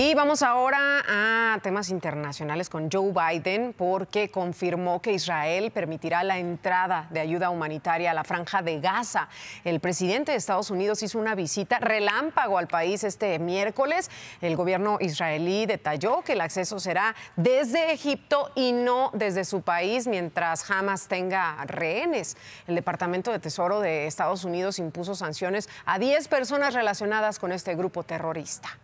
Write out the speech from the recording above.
Y vamos ahora a temas internacionales con Joe Biden porque confirmó que Israel permitirá la entrada de ayuda humanitaria a la franja de Gaza. El presidente de Estados Unidos hizo una visita relámpago al país este miércoles. El gobierno israelí detalló que el acceso será desde Egipto y no desde su país mientras Hamas tenga rehenes. El Departamento de Tesoro de Estados Unidos impuso sanciones a 10 personas relacionadas con este grupo terrorista.